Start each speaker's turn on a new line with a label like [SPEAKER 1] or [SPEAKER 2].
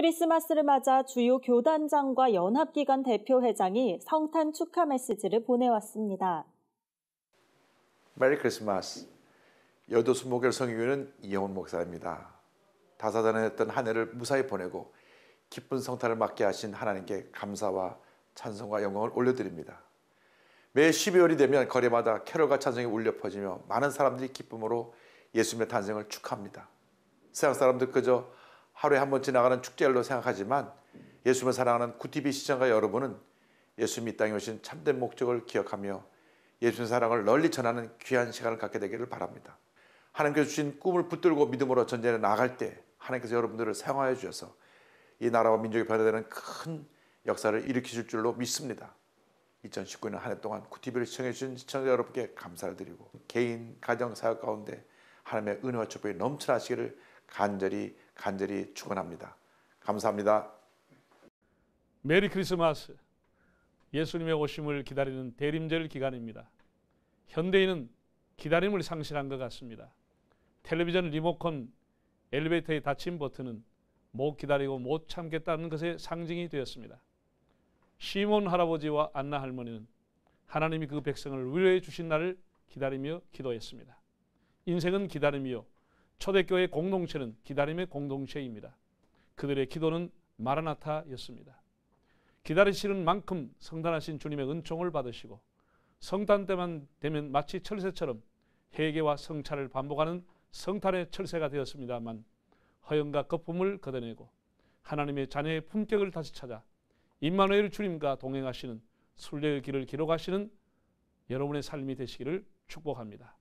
[SPEAKER 1] 크리스마스를 맞아 주요 교단장과 연합기관 대표회장이 성탄 축하 메시지를 보내왔습니다. 메리 크리스마스. 여도순목결 성교회는 이영훈 목사입니다. 다사다난했던 한 해를 무사히 보내고 기쁜 성탄을 맞게 하신 하나님께 감사와 찬송과 영광을 올려드립니다. 매 12월이 되면 거리마다 캐롤과 찬송이 울려 퍼지며 많은 사람들이 기쁨으로 예수님의 탄생을 축하합니다. 세상 사람들 그저 하루에 한 번 지나가는 축제일로 생각하지만 예수님을 사랑하는 구티비 시청자 여러분은 예수님 이 땅에 오신 참된 목적을 기억하며 예수님 사랑을 널리 전하는 귀한 시간을 갖게 되기를 바랍니다. 하나님께서 주신 꿈을 붙들고 믿음으로 전쟁에 나갈 때 하나님께서 여러분들을 사용하여 주셔서 이 나라와 민족이 변화되는 큰 역사를 일으키실 줄로 믿습니다. 2019년 한 해 동안 구티비를 시청해 주신 시청자 여러분께 감사를 드리고 개인, 가정, 사역 가운데 하나님의 은혜와 축복이 넘쳐나시기를 간절히 간절히 축원합니다. 감사합니다.
[SPEAKER 2] 메리 크리스마스. 예수님의 오심을 기다리는 대림절 기간입니다. 현대인은 기다림을 상실한 것 같습니다. 텔레비전 리모컨 엘리베이터의 닫힌 버튼은 못 기다리고 못 참겠다는 것의 상징이 되었습니다. 시몬 할아버지와 안나 할머니는 하나님이 그 백성을 위로해 주신 날을 기다리며 기도했습니다. 인생은 기다림이요 초대교회 공동체는 기다림의 공동체입니다. 그들의 기도는 마라나타였습니다. 기다리시는 만큼 성탄하신 주님의 은총을 받으시고 성탄 때만 되면 마치 철새처럼 회개와 성찰을 반복하는 성탄의 철새가 되었습니다만 허영과 거품을 걷어내고 하나님의 자녀의 품격을 다시 찾아 임마누엘 주님과 동행하시는 순례의 길을 기록하시는 여러분의 삶이 되시기를 축복합니다.